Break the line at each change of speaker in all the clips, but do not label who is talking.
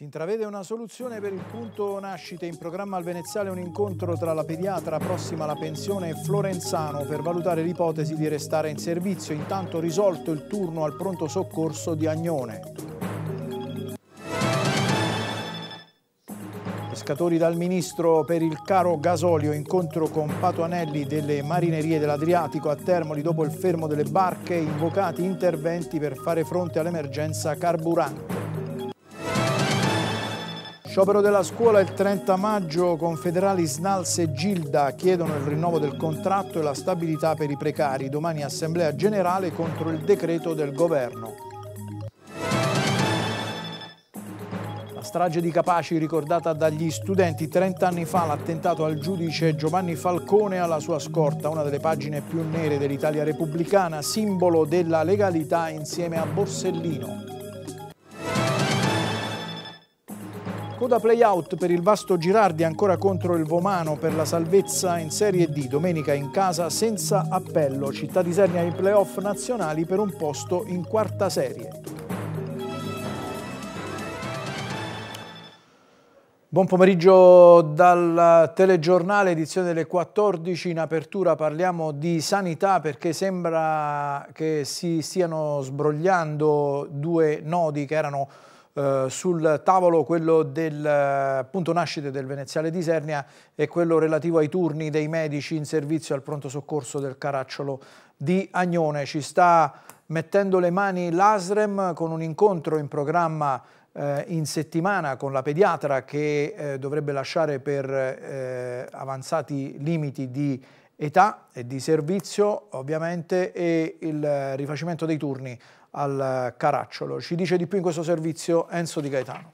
Si intravede una soluzione per il punto nascite. In programma al Veneziale un incontro tra la pediatra prossima alla pensione e Florenzano per valutare l'ipotesi di restare in servizio. Intanto risolto il turno al pronto soccorso di Agnone. pescatori dal ministro per il caro gasolio, incontro con Patuanelli delle marinerie dell'Adriatico a Termoli dopo il fermo delle barche, invocati interventi per fare fronte all'emergenza carburante. Sciopero della scuola il 30 maggio, confederali Snals e Gilda chiedono il rinnovo del contratto e la stabilità per i precari. Domani assemblea generale contro il decreto del governo. La strage di Capaci ricordata dagli studenti 30 anni fa, l'attentato al giudice Giovanni Falcone e alla sua scorta, una delle pagine più nere dell'Italia repubblicana, simbolo della legalità insieme a Borsellino. Coda playout per il Vasto Girardi ancora contro il Vomano per la salvezza in Serie D. Domenica in casa senza appello. Città di Sernia ai playoff nazionali per un posto in quarta serie. Buon pomeriggio dal telegiornale, edizione delle 14. In apertura parliamo di sanità perché sembra che si stiano sbrogliando due nodi che erano eh, sul tavolo quello del eh, punto nascite del Veneziale di Sernia e quello relativo ai turni dei medici in servizio al pronto soccorso del Caracciolo di Agnone. Ci sta mettendo le mani l'ASREM con un incontro in programma eh, in settimana con la pediatra che eh, dovrebbe lasciare per eh, avanzati limiti di età e di servizio ovviamente e il rifacimento dei turni al Caracciolo.
Ci dice di più in questo servizio Enzo Di Gaetano.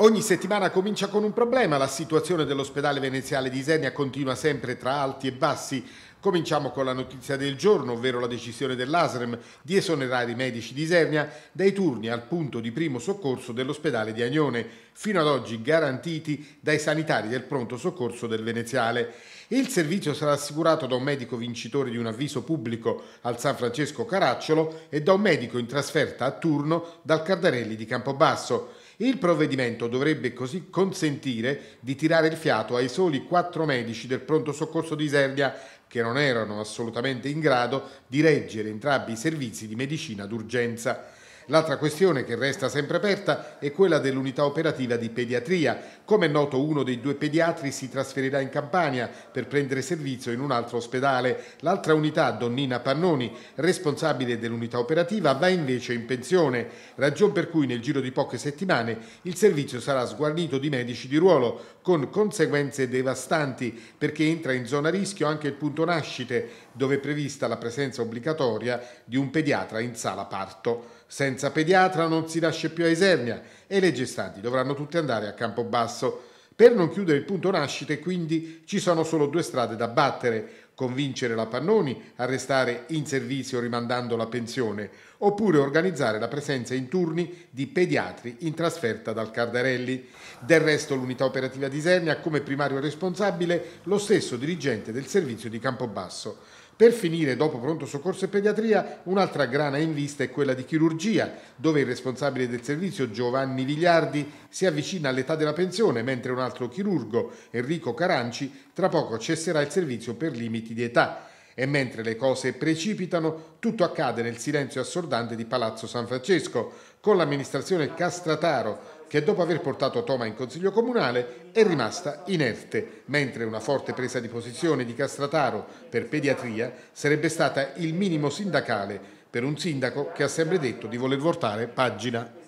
Ogni settimana comincia con un problema, la situazione dell'ospedale veneziale di Isernia continua sempre tra alti e bassi. Cominciamo con la notizia del giorno, ovvero la decisione dell'ASREM di esonerare i medici di Isernia dai turni al punto di primo soccorso dell'ospedale di Agnone, fino ad oggi garantiti dai sanitari del pronto soccorso del Veneziale. Il servizio sarà assicurato da un medico vincitore di un avviso pubblico al San Francesco Caracciolo e da un medico in trasferta a turno dal Cardarelli di Campobasso. Il provvedimento dovrebbe così consentire di tirare il fiato ai soli quattro medici del pronto soccorso di Serbia che non erano assolutamente in grado di reggere entrambi i servizi di medicina d'urgenza. L'altra questione che resta sempre aperta è quella dell'unità operativa di pediatria. Come è noto uno dei due pediatri si trasferirà in Campania per prendere servizio in un altro ospedale. L'altra unità, Donnina Pannoni, responsabile dell'unità operativa, va invece in pensione, ragion per cui nel giro di poche settimane il servizio sarà sguarnito di medici di ruolo, con conseguenze devastanti perché entra in zona rischio anche il punto nascite, dove è prevista la presenza obbligatoria di un pediatra in sala parto. Senza pediatra non si nasce più a Isernia e le gestanti dovranno tutte andare a Campobasso. Per non chiudere il punto nascite, quindi, ci sono solo due strade da battere. Convincere la Pannoni a restare in servizio rimandando la pensione, oppure organizzare la presenza in turni di pediatri in trasferta dal Cardarelli. Del resto l'unità operativa di Isernia ha come primario responsabile lo stesso dirigente del servizio di Campobasso. Per finire, dopo pronto soccorso e pediatria, un'altra grana in vista è quella di chirurgia, dove il responsabile del servizio Giovanni Vigliardi si avvicina all'età della pensione, mentre un altro chirurgo, Enrico Caranci, tra poco cesserà il servizio per limiti di età. E mentre le cose precipitano, tutto accade nel silenzio assordante di Palazzo San Francesco, con l'amministrazione Castrataro che dopo aver portato Toma in Consiglio Comunale è rimasta inerte, mentre una forte presa di posizione di Castrataro per pediatria sarebbe stata il minimo sindacale per un sindaco che ha sempre detto di voler voltare pagina.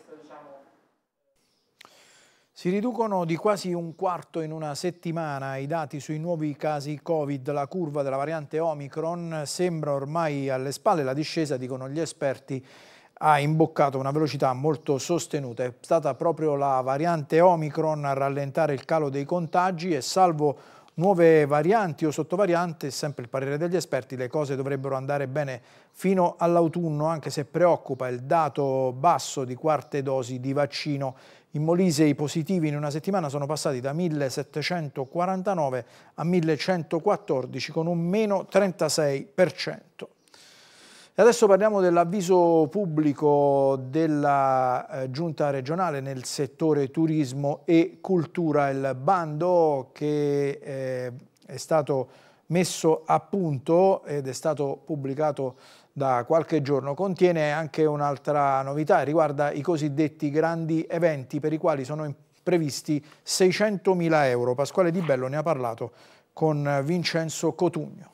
Si riducono di quasi un quarto in una settimana i dati sui nuovi casi Covid. La curva della variante Omicron sembra ormai alle spalle, la discesa, dicono gli esperti, ha imboccato una velocità molto sostenuta. È stata proprio la variante Omicron a rallentare il calo dei contagi e salvo nuove varianti o sottovarianti, sempre il parere degli esperti, le cose dovrebbero andare bene fino all'autunno, anche se preoccupa il dato basso di quarte dosi di vaccino. In Molise i positivi in una settimana sono passati da 1749 a 1114 con un meno 36%. E adesso parliamo dell'avviso pubblico della eh, giunta regionale nel settore turismo e cultura, il bando che eh, è stato messo a punto ed è stato pubblicato da qualche giorno contiene anche un'altra novità, riguarda i cosiddetti grandi eventi per i quali sono previsti 600.000 euro. Pasquale Di Bello ne ha parlato con Vincenzo Cotugno.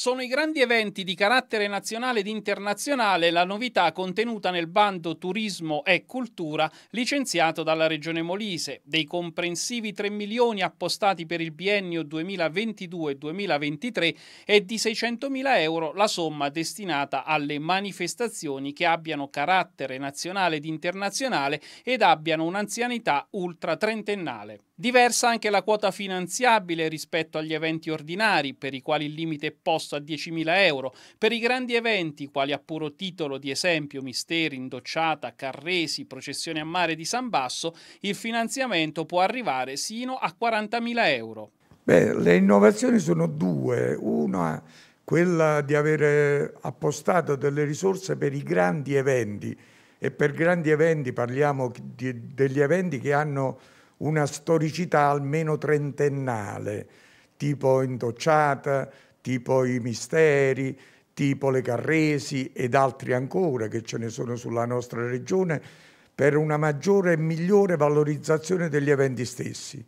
Sono i grandi eventi di carattere nazionale ed internazionale la novità contenuta nel bando Turismo e Cultura licenziato dalla Regione Molise. Dei comprensivi 3 milioni appostati per il biennio 2022-2023 è di 600 mila euro la somma destinata alle manifestazioni che abbiano carattere nazionale ed internazionale ed abbiano un'anzianità ultra trentennale. Diversa anche la quota finanziabile rispetto agli eventi ordinari, per i quali il limite è posto a 10.000 euro. Per i grandi eventi, quali a puro titolo di esempio Misteri, Indocciata, Carresi, Processione a Mare di San Basso, il finanziamento può arrivare sino a 40.000 euro.
Beh, le innovazioni sono due. Una quella di avere appostato delle risorse per i grandi eventi e per grandi eventi parliamo di, degli eventi che hanno una storicità almeno trentennale, tipo Indocciata, tipo i Misteri, tipo le Carresi ed altri ancora che ce ne sono sulla nostra regione, per una maggiore e migliore valorizzazione degli eventi stessi.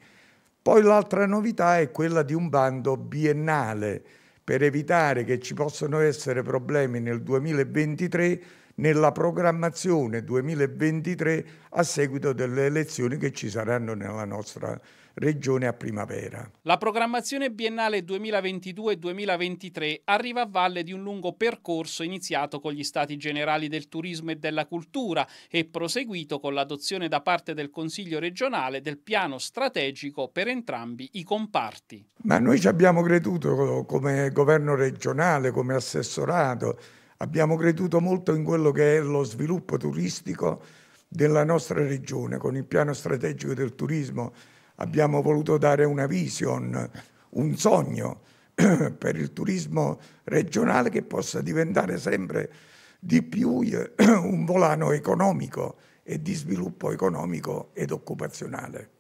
Poi l'altra novità è quella di un bando biennale per evitare che ci possano essere problemi nel 2023 nella programmazione 2023 a seguito delle elezioni che ci saranno nella nostra regione a primavera.
La programmazione biennale 2022-2023 arriva a valle di un lungo percorso iniziato con gli Stati Generali del Turismo e della Cultura e proseguito con l'adozione da parte del Consiglio regionale del piano strategico per entrambi i comparti.
Ma noi ci abbiamo creduto come governo regionale, come assessorato, Abbiamo creduto molto in quello che è lo sviluppo turistico della nostra regione. Con il piano strategico del turismo abbiamo voluto dare una vision, un sogno per il turismo regionale che possa diventare sempre di più un volano economico e di sviluppo economico ed occupazionale.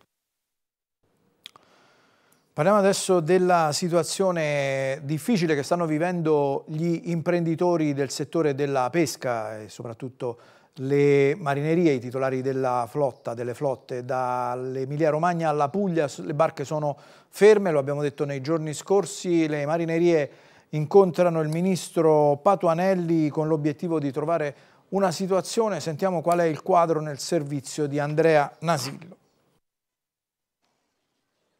Parliamo adesso della situazione difficile che stanno vivendo gli imprenditori del settore della pesca e soprattutto le marinerie, i titolari della flotta, delle flotte dall'Emilia Romagna alla Puglia, le barche sono ferme, lo abbiamo detto nei giorni scorsi, le marinerie incontrano il ministro Patuanelli con l'obiettivo di trovare una situazione, sentiamo qual è il quadro nel servizio di Andrea Nasillo.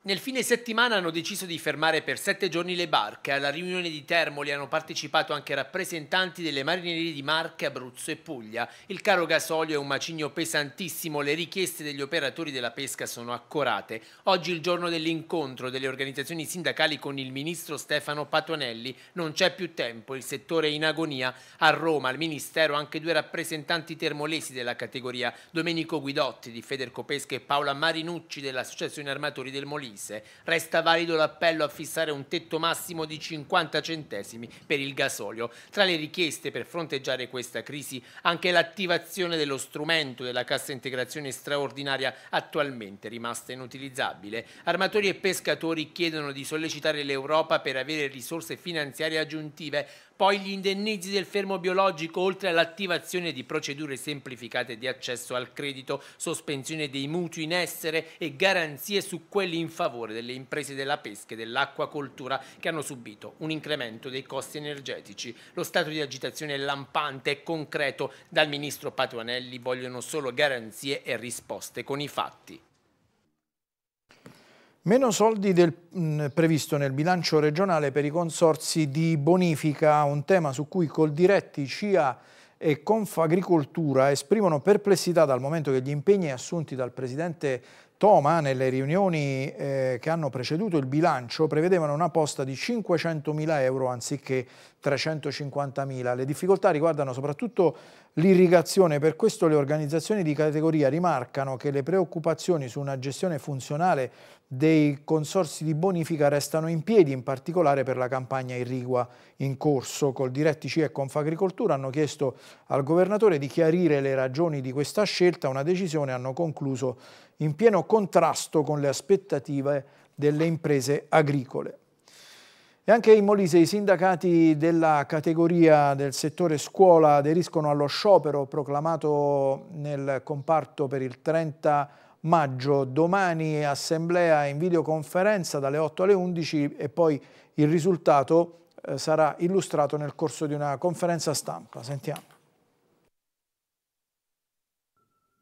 Nel fine
settimana hanno deciso di fermare per sette giorni le barche. Alla riunione di Termoli hanno partecipato anche rappresentanti delle marinerie di Marche, Abruzzo e Puglia. Il caro gasolio è un macigno pesantissimo, le richieste degli operatori della pesca sono accorate. Oggi il giorno dell'incontro delle organizzazioni sindacali con il ministro Stefano Patonelli. Non c'è più tempo, il settore è in agonia. A Roma, al Ministero, anche due rappresentanti termolesi della categoria, Domenico Guidotti di Federco Pesca e Paola Marinucci dell'Associazione Armatori del Molise accise. Resta valido l'appello a fissare un tetto massimo di 50 centesimi per il gasolio. Tra le richieste per fronteggiare questa crisi anche l'attivazione dello strumento della cassa integrazione straordinaria attualmente rimasta inutilizzabile. Armatori e pescatori chiedono di sollecitare l'Europa per avere risorse finanziarie aggiuntive poi gli indennizi del fermo biologico, oltre all'attivazione di procedure semplificate di accesso al credito, sospensione dei mutui in essere e garanzie su quelli in favore delle imprese della pesca e dell'acquacoltura che hanno subito un incremento dei costi energetici. Lo stato di agitazione è lampante e concreto. Dal ministro Patuanelli vogliono solo garanzie e risposte con i fatti.
Meno soldi del, mh, mm, previsto nel bilancio regionale per i consorsi di bonifica, un tema su cui Coldiretti, CIA e Confagricoltura esprimono perplessità dal momento che gli impegni assunti dal presidente Toma nelle riunioni eh, che hanno preceduto il bilancio prevedevano una posta di 500.000 euro anziché 350.000. Le difficoltà riguardano soprattutto l'irrigazione, per questo le organizzazioni di categoria rimarcano che le preoccupazioni su una gestione funzionale dei consorsi di bonifica restano in piedi, in particolare per la campagna irrigua in corso. Col Direttici e Confagricoltura hanno chiesto al governatore di chiarire le ragioni di questa scelta, una decisione hanno concluso in pieno contrasto con le aspettative delle imprese agricole. E anche in Molise i sindacati della categoria del settore scuola aderiscono allo sciopero proclamato nel comparto per il 30 maggio, domani assemblea in videoconferenza dalle 8 alle 11 e poi il risultato eh, sarà illustrato nel corso di una conferenza stampa. Sentiamo.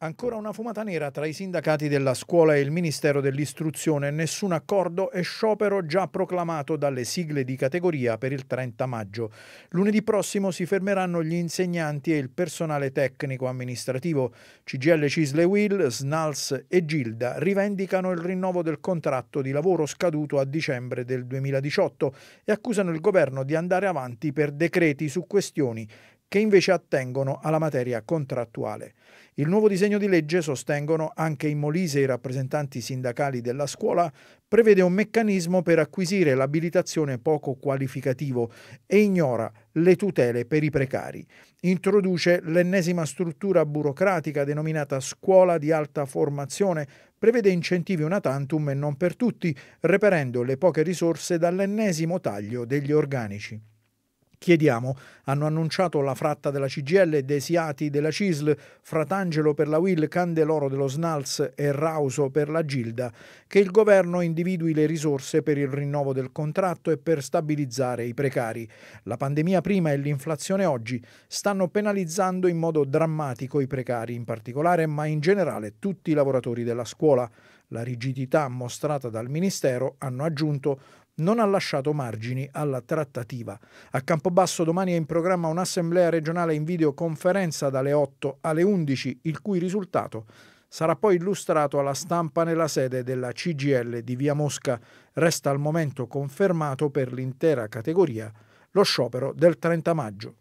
Ancora una fumata nera tra i sindacati della scuola e il Ministero dell'Istruzione, nessun accordo e sciopero già proclamato dalle sigle di categoria per il 30 maggio. Lunedì prossimo si fermeranno gli insegnanti e il personale tecnico amministrativo. CGL Cisle Will, Snals e Gilda rivendicano il rinnovo del contratto di lavoro scaduto a dicembre del 2018 e accusano il governo di andare avanti per decreti su questioni che invece attengono alla materia contrattuale. Il nuovo disegno di legge, sostengono anche in Molise i rappresentanti sindacali della scuola, prevede un meccanismo per acquisire l'abilitazione poco qualificativo e ignora le tutele per i precari. Introduce l'ennesima struttura burocratica denominata scuola di alta formazione, prevede incentivi una tantum e non per tutti, reperendo le poche risorse dall'ennesimo taglio degli organici. Chiediamo, hanno annunciato la Fratta della CGL, Desiati della CISL, Fratangelo per la WIL, Candeloro dello SNALS e Rauso per la Gilda, che il governo individui le risorse per il rinnovo del contratto e per stabilizzare i precari. La pandemia prima e l'inflazione oggi stanno penalizzando in modo drammatico i precari in particolare, ma in generale tutti i lavoratori della scuola. La rigidità mostrata dal Ministero, hanno aggiunto, non ha lasciato margini alla trattativa. A Campobasso domani è in programma un'assemblea regionale in videoconferenza dalle 8 alle 11, il cui risultato sarà poi illustrato alla stampa nella sede della CGL di Via Mosca. Resta al momento confermato per l'intera categoria lo sciopero del 30 maggio.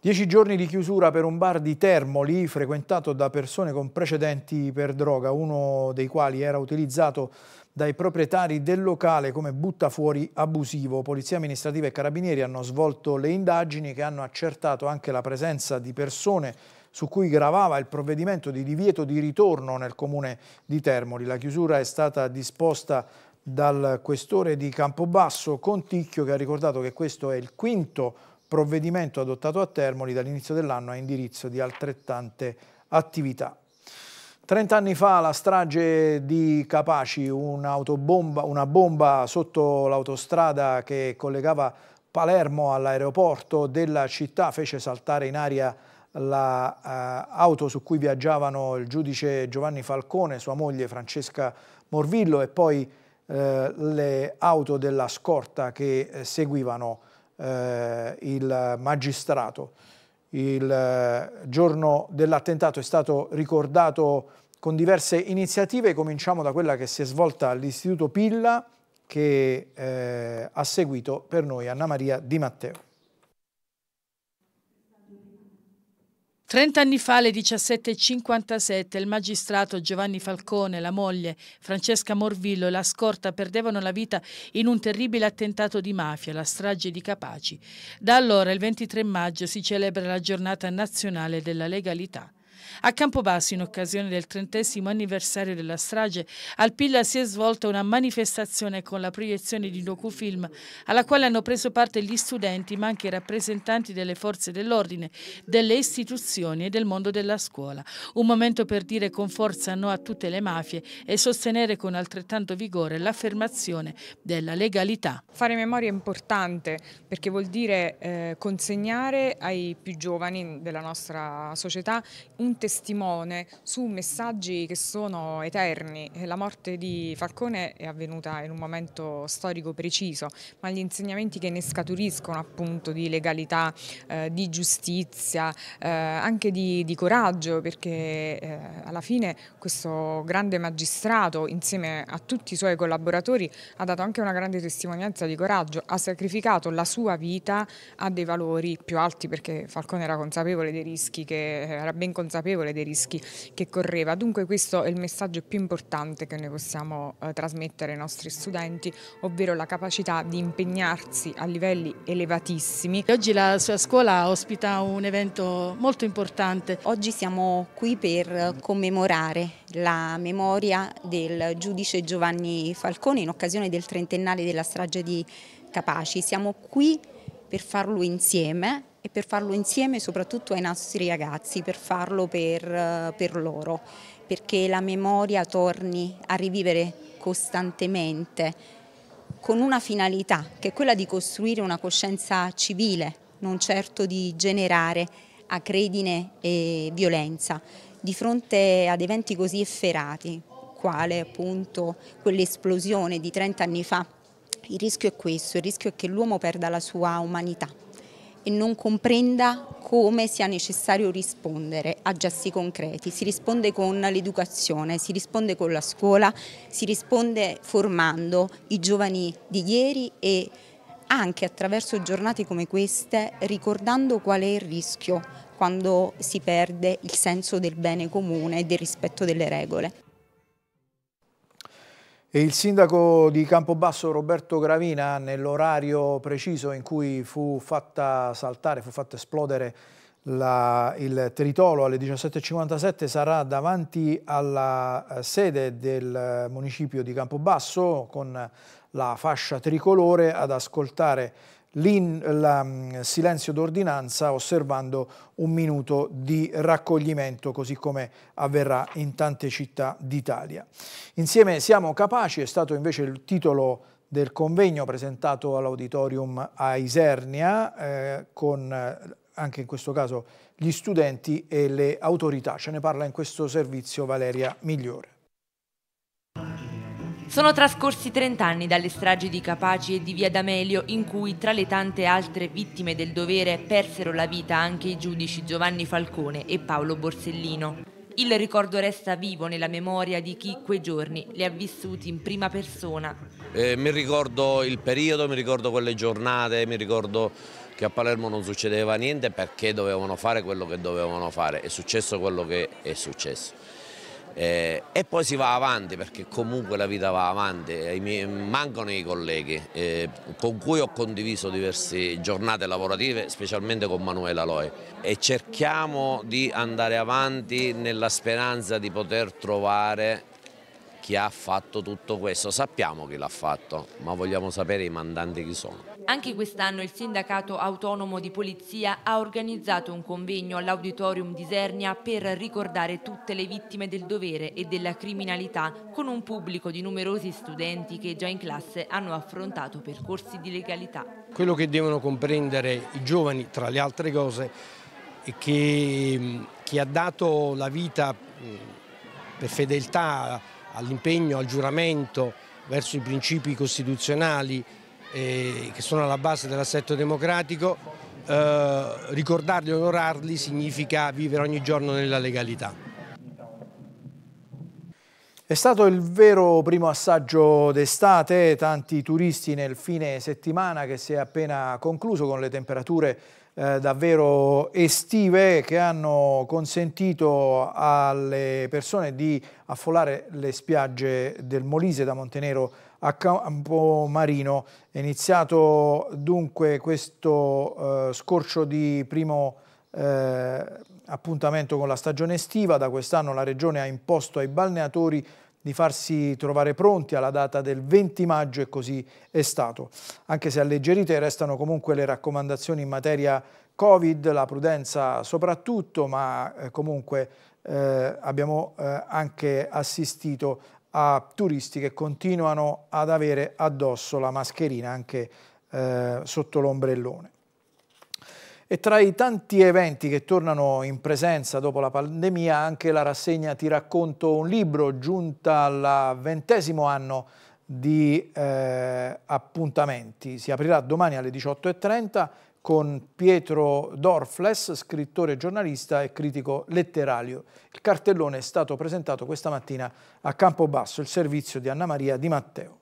Dieci giorni di chiusura per un bar di Termoli frequentato da persone con precedenti per droga, uno dei quali era utilizzato dai proprietari del locale come buttafuori abusivo. Polizia amministrativa e carabinieri hanno svolto le indagini che hanno accertato anche la presenza di persone su cui gravava il provvedimento di divieto di ritorno nel comune di Termoli. La chiusura è stata disposta dal questore di Campobasso Conticchio che ha ricordato che questo è il quinto provvedimento adottato a Termoli dall'inizio dell'anno a indirizzo di altrettante attività. 30 anni fa la strage di Capaci, una bomba sotto l'autostrada che collegava Palermo all'aeroporto della città fece saltare in aria l'auto la, eh, su cui viaggiavano il giudice Giovanni Falcone, sua moglie Francesca Morvillo e poi eh, le auto della scorta che eh, seguivano eh, il magistrato. Il eh, giorno dell'attentato è stato ricordato con diverse iniziative, cominciamo da quella che si è svolta all'Istituto Pilla che eh, ha seguito per noi Anna Maria Di Matteo.
30 anni fa alle 17.57 il magistrato Giovanni Falcone, la moglie Francesca Morvillo e la scorta perdevano la vita in un terribile attentato di mafia, la strage di Capaci. Da allora, il 23 maggio, si celebra la giornata nazionale della legalità. A Campobasso, in occasione del trentesimo anniversario della strage, al Pilla si è svolta una manifestazione con la proiezione di docufilm alla quale hanno preso parte gli studenti ma anche i rappresentanti delle forze dell'ordine, delle istituzioni e del mondo della scuola. Un momento per dire con forza no a tutte le mafie e sostenere con altrettanto
vigore l'affermazione della legalità. Fare memoria è importante perché vuol dire eh, consegnare ai più giovani della nostra società un un testimone su messaggi che sono eterni. La morte di Falcone è avvenuta in un momento storico preciso, ma gli insegnamenti che ne scaturiscono appunto di legalità, eh, di giustizia, eh, anche di, di, coraggio, perché eh, alla fine questo grande magistrato insieme a tutti i suoi collaboratori ha dato anche una grande testimonianza di coraggio, ha sacrificato la sua vita a dei valori più alti perché Falcone era consapevole dei rischi che era ben consapevole consapevole dei rischi che correva. Dunque questo è il messaggio più importante che noi possiamo eh, trasmettere ai nostri studenti, ovvero la capacità di impegnarsi a livelli
elevatissimi. Oggi la sua scuola ospita un evento molto importante. Oggi siamo qui per commemorare la memoria del giudice Giovanni Falcone in occasione del trentennale della strage di Capaci. Siamo qui per farlo insieme e per farlo insieme soprattutto ai nostri ragazzi, per farlo per, eh, per loro, perché la memoria torni a rivivere costantemente con una finalità che è quella di costruire una coscienza civile, non certo di generare acredine e violenza di fronte ad eventi così efferati, quale appunto quell'esplosione di 30 anni fa. Il rischio è questo, il rischio è che l'uomo perda la sua umanità e non comprenda come sia necessario rispondere a gesti concreti. Si risponde con l'educazione, si risponde con la scuola, si risponde formando i giovani di ieri e anche attraverso giornate come queste ricordando qual è il rischio quando si perde il senso del bene comune e del rispetto delle regole.
Il
sindaco di Campobasso Roberto Gravina nell'orario preciso in cui fu fatta saltare, fu fatta esplodere la, il tritolo alle 17.57 sarà davanti alla eh, sede del eh, municipio di Campobasso con la fascia tricolore ad ascoltare il mm, silenzio d'ordinanza osservando un minuto di raccoglimento così come avverrà in tante città d'Italia. Insieme siamo capaci è stato invece il titolo del convegno presentato all'auditorium a Isernia eh, con eh, anche in questo caso gli studenti e le autorità. Ce ne parla in questo servizio Valeria Migliore.
Sono
trascorsi 30 anni dalle stragi di Capaci e di Via D'Amelio in cui tra le tante altre vittime del dovere persero la vita anche i giudici Giovanni Falcone e Paolo Borsellino. Il ricordo resta vivo nella memoria di chi quei giorni li ha vissuti in prima persona.
Eh, mi ricordo il periodo, mi ricordo quelle giornate, mi ricordo che a Palermo non succedeva niente perché dovevano fare quello che dovevano fare, è successo quello che è successo. Eh, e poi si va avanti perché comunque la vita va avanti, mancano i colleghi eh, con cui ho condiviso diverse giornate lavorative, specialmente con Manuela Loi e cerchiamo di andare avanti nella speranza di poter trovare chi ha fatto tutto questo, sappiamo chi l'ha fatto, ma vogliamo sapere i mandanti chi sono.
Anche quest'anno il sindacato autonomo di polizia ha organizzato un convegno all'auditorium di Sernia per ricordare tutte le vittime del dovere e della criminalità con un pubblico di numerosi studenti che già in classe hanno affrontato percorsi di legalità.
Quello che devono comprendere i giovani, tra le altre cose, è che mm, chi ha dato la vita mm, per fedeltà all'impegno, al giuramento, verso i principi costituzionali eh, che sono alla base dell'assetto democratico, eh, ricordarli e onorarli significa vivere ogni giorno nella legalità.
È stato il vero primo assaggio d'estate, tanti turisti nel fine settimana che si è appena concluso con le temperature eh, davvero estive che hanno consentito alle persone di affollare le spiagge del Molise da Montenero a Campo Marino. È iniziato dunque questo eh, scorcio di primo eh, appuntamento con la stagione estiva. Da quest'anno la Regione ha imposto ai balneatori di farsi trovare pronti alla data del 20 maggio e così è stato. Anche se alleggerite restano comunque le raccomandazioni in materia Covid, la prudenza soprattutto, ma eh, comunque eh, abbiamo eh, anche assistito a turisti che continuano ad avere addosso la mascherina anche eh, sotto l'ombrellone. E tra i tanti eventi che tornano in presenza dopo la pandemia anche la rassegna Ti racconto un libro giunta al ventesimo anno di eh, appuntamenti. Si aprirà domani alle 18.30 con Pietro Dorfles, scrittore, giornalista e critico letterario. Il cartellone è stato presentato questa mattina a Campobasso, il servizio di Anna Maria Di Matteo.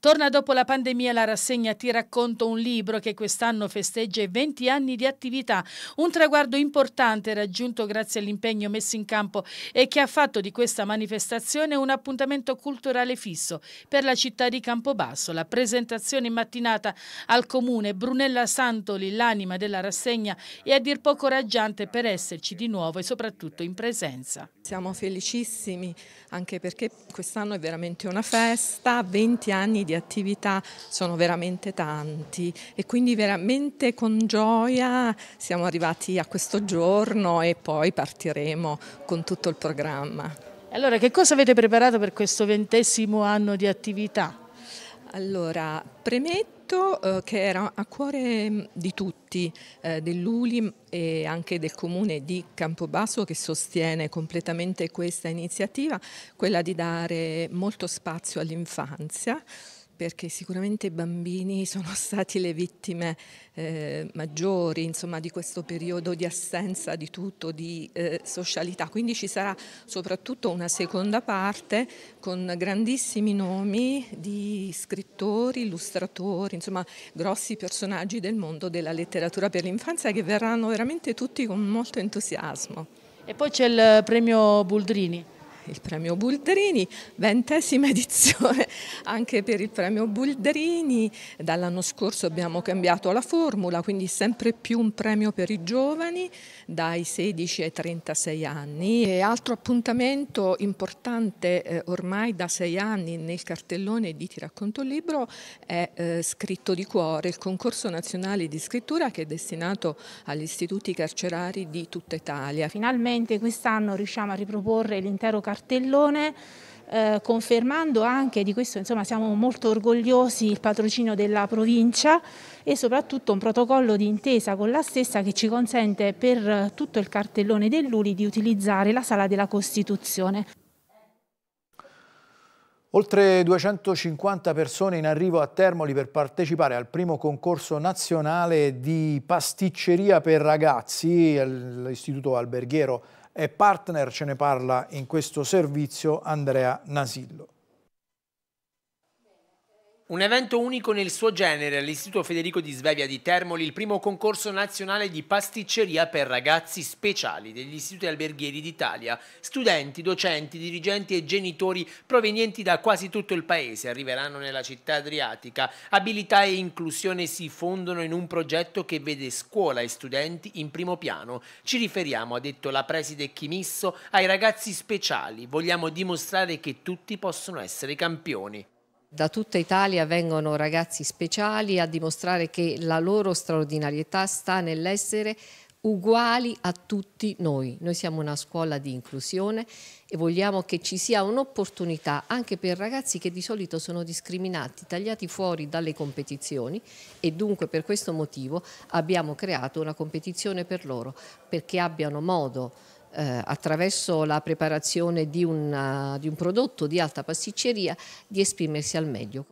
Torna dopo la pandemia la rassegna Ti racconto un libro che quest'anno festeggia i 20 anni di attività, un traguardo importante raggiunto grazie all'impegno messo in campo e che ha fatto di questa manifestazione un appuntamento culturale fisso per la città di Campobasso. La presentazione in mattinata al comune Brunella Santoli, l'anima della rassegna, è a dir poco
raggiante per esserci di nuovo e soprattutto in presenza. Siamo felicissimi anche perché quest'anno è veramente una festa, 20 anni di di attività sono veramente tanti e quindi veramente con gioia siamo arrivati a questo giorno e poi partiremo con tutto il programma. Allora, che cosa avete preparato per questo ventesimo anno di attività? Allora, premetto eh, che era a cuore mm, di tutti, eh, dell'Ulim e anche del comune di Campobasso che sostiene completamente questa iniziativa, quella di dare molto spazio all'infanzia perché sicuramente i bambini sono stati le vittime eh, maggiori insomma, di questo periodo di assenza di tutto, di eh, socialità. Quindi ci sarà soprattutto una seconda parte con grandissimi nomi di scrittori, illustratori, insomma grossi personaggi del mondo della letteratura per l'infanzia che verranno veramente tutti con molto entusiasmo. E poi c'è il premio Buldrini il premio Bulderini, ventesima edizione anche per il premio Bulderini, dall'anno scorso abbiamo cambiato la formula, quindi sempre più un premio per i giovani, dai 16 ai 36 anni. E altro appuntamento importante eh, ormai da sei anni nel cartellone di Ti racconto il libro è eh, Scritto di cuore, il concorso nazionale di scrittura che è destinato agli istituti carcerari di tutta Italia. Finalmente quest'anno riusciamo a riproporre l'intero cartellone eh, confermando anche, di questo insomma, siamo molto orgogliosi, il patrocinio della provincia e soprattutto un protocollo di intesa con la stessa che ci consente per tutto il cartellone dell'Uli di utilizzare la sala della Costituzione.
Oltre 250 persone in arrivo a Termoli per partecipare al primo concorso nazionale di pasticceria per ragazzi all'Istituto eh, Alberghiero e partner ce ne parla in questo servizio Andrea Nasillo.
Un evento unico nel suo genere all'Istituto Federico di Svevia di Termoli, il primo concorso nazionale di pasticceria per ragazzi speciali degli istituti alberghieri d'Italia. Studenti, docenti, dirigenti e genitori provenienti da quasi tutto il paese arriveranno nella città adriatica. Abilità e inclusione si fondono in un progetto che vede scuola e studenti in primo piano. Ci riferiamo, ha detto la preside Chimisso, ai ragazzi speciali. Vogliamo dimostrare che tutti possono essere campioni.
Da tutta Italia vengono ragazzi speciali a dimostrare che la loro straordinarietà sta nell'essere uguali a tutti noi. Noi siamo una scuola di inclusione e vogliamo che ci sia un'opportunità anche per ragazzi che di solito sono discriminati, tagliati fuori dalle competizioni e dunque per questo motivo abbiamo creato una competizione per loro, perché abbiano modo eh, attraverso la preparazione di, una, eh, di un prodotto di alta pasticceria di esprimersi al meglio.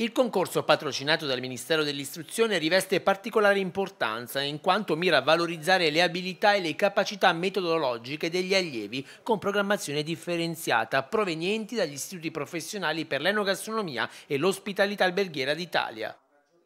Il concorso patrocinato dal Ministero dell'Istruzione riveste particolare importanza in quanto mira a valorizzare le abilità e le capacità metodologiche degli allievi con programmazione differenziata provenienti dagli istituti professionali per l'enogastronomia e l'ospitalità alberghiera d'Italia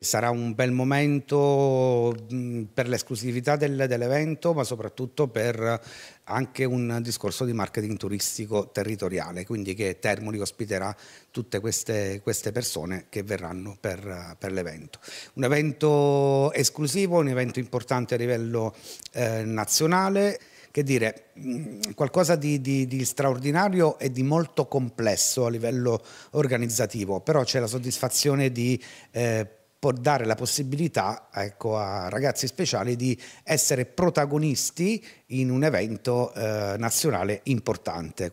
sarà un bel momento mm, per l'esclusività del, dell'evento, ma soprattutto per anche un discorso di marketing turistico territoriale, quindi che Termoli ospiterà tutte queste, queste persone che verranno per, per l'evento. Un evento esclusivo, un evento importante a livello eh, nazionale che dire, mm, qualcosa di, di, di, straordinario e di molto complesso a livello organizzativo, però c'è la soddisfazione di eh, dare la possibilità ecco, a ragazzi speciali di essere protagonisti in un evento eh, nazionale importante.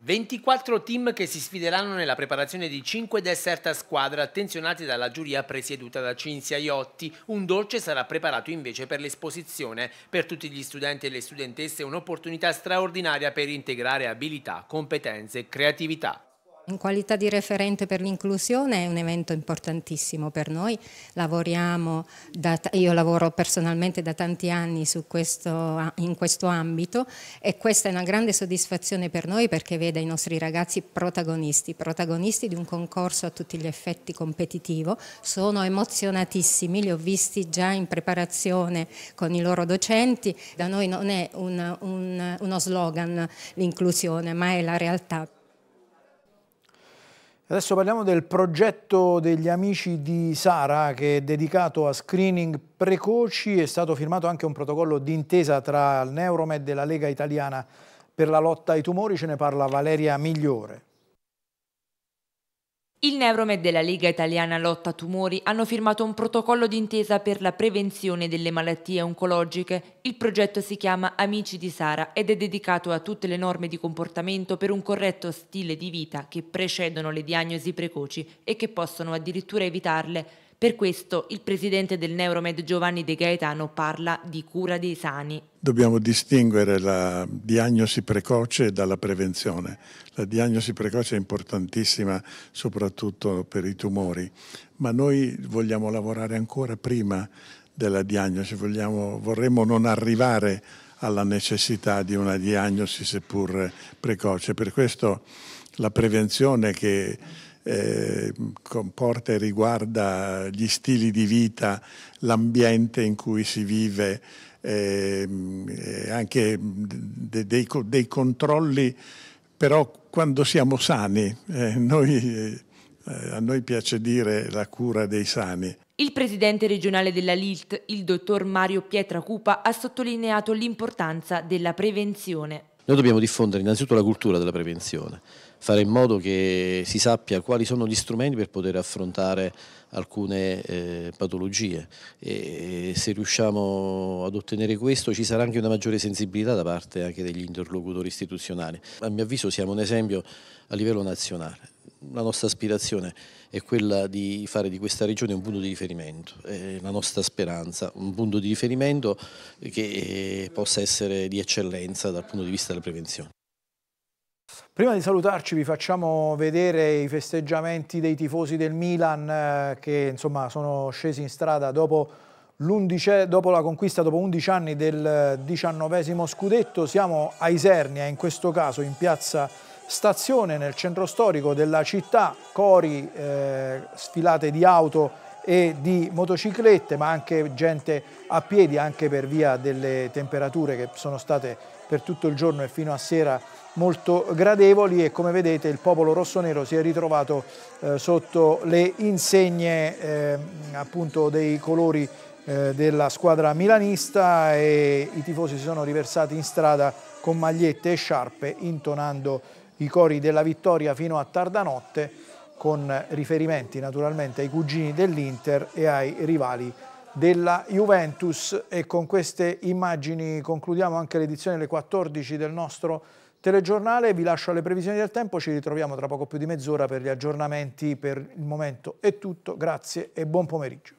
24 team che si sfideranno nella preparazione di 5 dessert a squadra attenzionati dalla giuria presieduta da Cinzia Iotti. Un dolce sarà preparato invece per l'esposizione. Per tutti gli studenti e le studentesse un'opportunità straordinaria per integrare abilità, competenze e creatività.
In qualità di referente per l'inclusione è un evento importantissimo per noi, Lavoriamo da, io lavoro personalmente da tanti anni questo, in questo ambito e questa è una grande soddisfazione per noi perché vede i nostri ragazzi protagonisti, protagonisti di un concorso a tutti gli effetti competitivo, sono emozionatissimi, li ho visti già in preparazione con i loro docenti, da noi non è un, un, uno slogan l'inclusione ma è la realtà.
Adesso parliamo del progetto degli amici di Sara che è dedicato a screening precoci, è stato firmato anche un protocollo d'intesa tra il Neuromed e la Lega Italiana per la lotta ai tumori, ce ne parla Valeria Migliore.
Il Neuromed e la Lega Italiana Lotta Tumori hanno firmato un protocollo d'intesa per la prevenzione delle malattie oncologiche. Il progetto si chiama Amici di Sara ed è dedicato a tutte le norme di comportamento per un corretto stile di vita che precedono le diagnosi precoci e che possono addirittura evitarle. Per questo il presidente del Neuromed Giovanni De Gaetano parla di cura dei sani.
Dobbiamo distinguere la diagnosi precoce dalla prevenzione. La diagnosi precoce è importantissima soprattutto per i tumori, ma noi vogliamo lavorare ancora prima della diagnosi, vogliamo, vorremmo non arrivare alla necessità di una diagnosi seppur precoce. Per questo la prevenzione che eh, comporta e riguarda gli stili di vita, l'ambiente in cui si vive, ehm, eh, anche mm, dei, dei, dei, controlli, però quando siamo sani, eh, noi, eh, eh, a noi piace dire la cura dei sani.
Il presidente regionale della LILT, il dottor Mario Pietra Cupa, ha sottolineato l'importanza della prevenzione.
Noi dobbiamo diffondere innanzitutto la cultura della prevenzione fare in modo che si sappia quali sono gli strumenti per poter affrontare alcune eh, patologie e, e se riusciamo ad ottenere questo ci sarà anche una maggiore sensibilità da parte anche degli interlocutori istituzionali. A mio avviso siamo un esempio a livello nazionale. La nostra aspirazione è quella di fare di questa regione un punto di riferimento, è la nostra speranza, un punto di riferimento che eh, possa essere di eccellenza dal punto di vista della prevenzione.
Prima di salutarci vi facciamo vedere i festeggiamenti dei tifosi del Milan eh, che insomma, sono scesi in strada dopo, dopo la conquista, dopo 11 anni del diciannovesimo scudetto. Siamo a Isernia, in questo caso in piazza Stazione, nel centro storico della città, cori, eh, sfilate di auto e di motociclette, ma anche gente a piedi, anche per via delle temperature che sono state per tutto il giorno e fino a sera molto gradevoli e come vedete il popolo rossonero si è ritrovato eh, sotto le insegne eh, appunto dei colori eh, della squadra milanista e i tifosi si sono riversati in strada con magliette e sciarpe intonando i cori della vittoria fino a tarda notte con riferimenti naturalmente ai cugini dell'Inter e ai rivali della Juventus e con queste immagini concludiamo anche l'edizione alle 14 del nostro telegiornale, vi lascio alle previsioni del tempo, ci ritroviamo tra poco più di mezz'ora per gli aggiornamenti, per il momento è tutto, grazie e buon
pomeriggio.